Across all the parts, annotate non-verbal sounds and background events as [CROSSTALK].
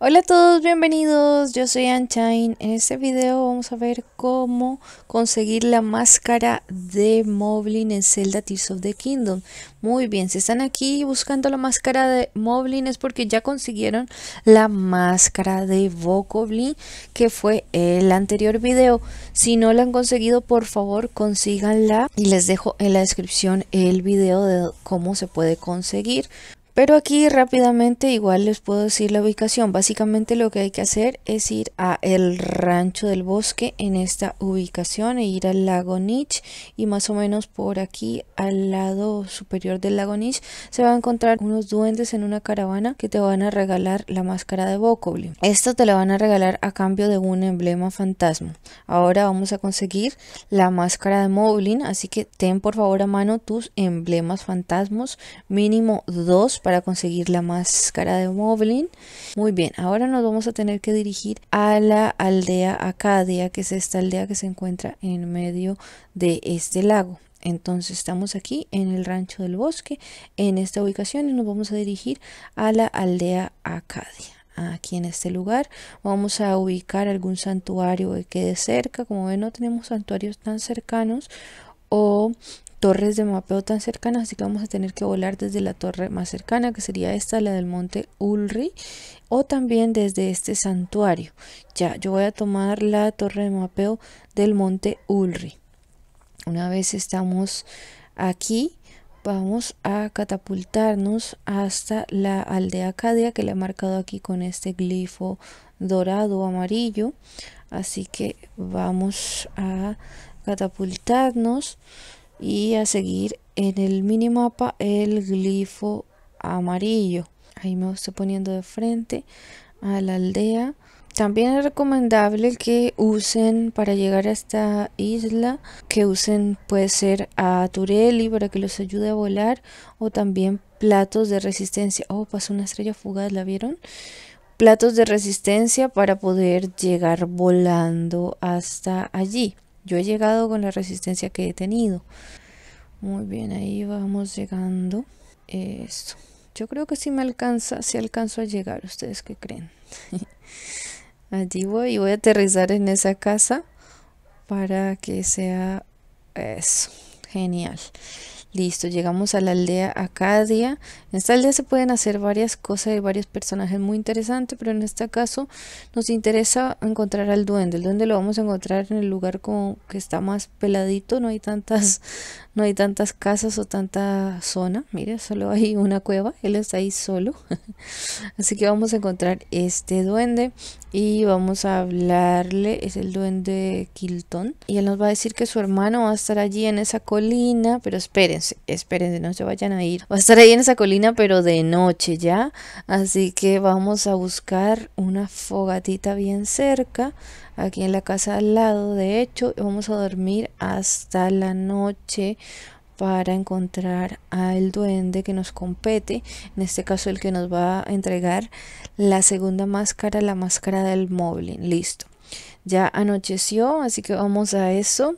Hola a todos, bienvenidos, yo soy Anchain. En este video vamos a ver cómo conseguir la máscara de Moblin en Zelda Tears of the Kingdom. Muy bien, si están aquí buscando la máscara de Moblin es porque ya consiguieron la máscara de Vokoblin que fue el anterior video. Si no la han conseguido, por favor consíganla y les dejo en la descripción el video de cómo se puede conseguir. Pero aquí rápidamente igual les puedo decir la ubicación. Básicamente lo que hay que hacer es ir a el rancho del bosque en esta ubicación e ir al lago Niche y más o menos por aquí al lado superior del lago Niche se va a encontrar unos duendes en una caravana que te van a regalar la máscara de Bokoblin. Esto te la van a regalar a cambio de un emblema fantasma. Ahora vamos a conseguir la máscara de Moblin, así que ten por favor a mano tus emblemas fantasmos, mínimo dos para conseguir la máscara de Moblin. Muy bien, ahora nos vamos a tener que dirigir a la aldea Acadia, que es esta aldea que se encuentra en medio de este lago. Entonces estamos aquí en el rancho del bosque, en esta ubicación y nos vamos a dirigir a la aldea Acadia. Aquí en este lugar vamos a ubicar algún santuario que quede cerca. Como ven no tenemos santuarios tan cercanos o torres de mapeo tan cercanas, así que vamos a tener que volar desde la torre más cercana, que sería esta, la del monte Ulri, o también desde este santuario. Ya, yo voy a tomar la torre de mapeo del monte Ulri. Una vez estamos aquí, vamos a catapultarnos hasta la aldea Cadia, que le he marcado aquí con este glifo dorado amarillo. Así que vamos a catapultarnos y a seguir en el mapa el glifo amarillo. Ahí me estoy poniendo de frente a la aldea. También es recomendable que usen para llegar a esta isla, que usen puede ser a Turelli para que los ayude a volar o también platos de resistencia. Oh, pasó una estrella fugaz, ¿la vieron? Platos de resistencia para poder llegar volando hasta allí. Yo he llegado con la resistencia que he tenido. Muy bien, ahí vamos llegando. Esto. Yo creo que sí me alcanza, sí alcanzo a llegar. ¿Ustedes qué creen? [LAUGHS] Allí voy y voy a aterrizar en esa casa para que sea eso. Genial. Listo, llegamos a la aldea Acadia. En esta aldea se pueden hacer varias cosas y varios personajes muy interesantes, pero en este caso nos interesa encontrar al duende. El duende lo vamos a encontrar en el lugar que está más peladito, no hay tantas, no hay tantas casas o tanta zona. Mira, solo hay una cueva, él está ahí solo. [LAUGHS] Así que vamos a encontrar este duende y vamos a hablarle, es el duende Kilton Y él nos va a decir que su hermano va a estar allí en esa colina, pero espere Esperen, no se vayan a ir. Va a estar ahí en esa colina, pero de noche ya. Así que vamos a buscar una fogatita bien cerca, aquí en la casa al lado, de hecho. Vamos a dormir hasta la noche para encontrar al duende que nos compete, en este caso el que nos va a entregar la segunda máscara, la máscara del móvil Listo. Ya anocheció, así que vamos a eso.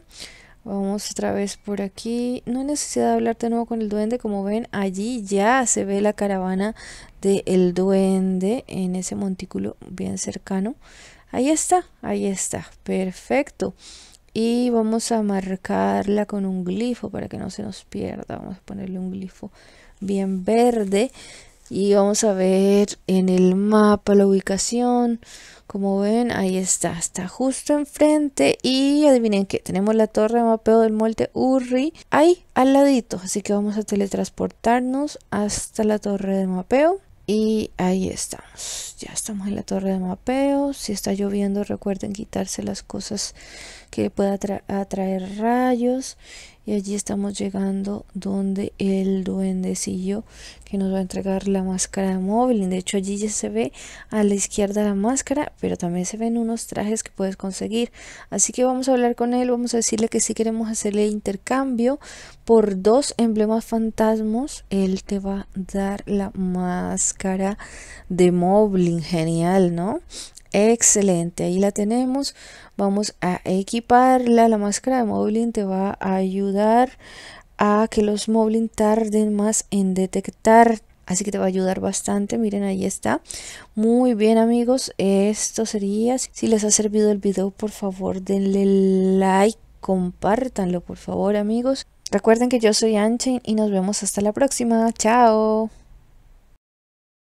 Vamos otra vez por aquí. No hay necesidad de hablar de nuevo con el duende. Como ven, allí ya se ve la caravana del duende en ese montículo bien cercano. Ahí está, ahí está. Perfecto. Y vamos a marcarla con un glifo para que no se nos pierda. Vamos a ponerle un glifo bien verde. Y vamos a ver en el mapa la ubicación. Como ven, ahí está, está justo enfrente. Y adivinen que tenemos la torre de mapeo del molde Urri ahí al ladito. Así que vamos a teletransportarnos hasta la torre de mapeo. Y ahí estamos. Ya estamos en la torre de mapeo. Si está lloviendo, recuerden quitarse las cosas que pueda atraer rayos y allí estamos llegando donde el duendecillo que nos va a entregar la máscara de móvil de hecho allí ya se ve a la izquierda la máscara pero también se ven unos trajes que puedes conseguir así que vamos a hablar con él vamos a decirle que si queremos hacerle intercambio por dos emblemas fantasmos él te va a dar la máscara de Moblin genial no Excelente, ahí la tenemos. Vamos a equiparla. La máscara de Moblin te va a ayudar a que los Moblin tarden más en detectar. Así que te va a ayudar bastante. Miren, ahí está. Muy bien, amigos. Esto sería. Si les ha servido el video, por favor, denle like. Compártanlo, por favor, amigos. Recuerden que yo soy Anchain y nos vemos hasta la próxima. Chao.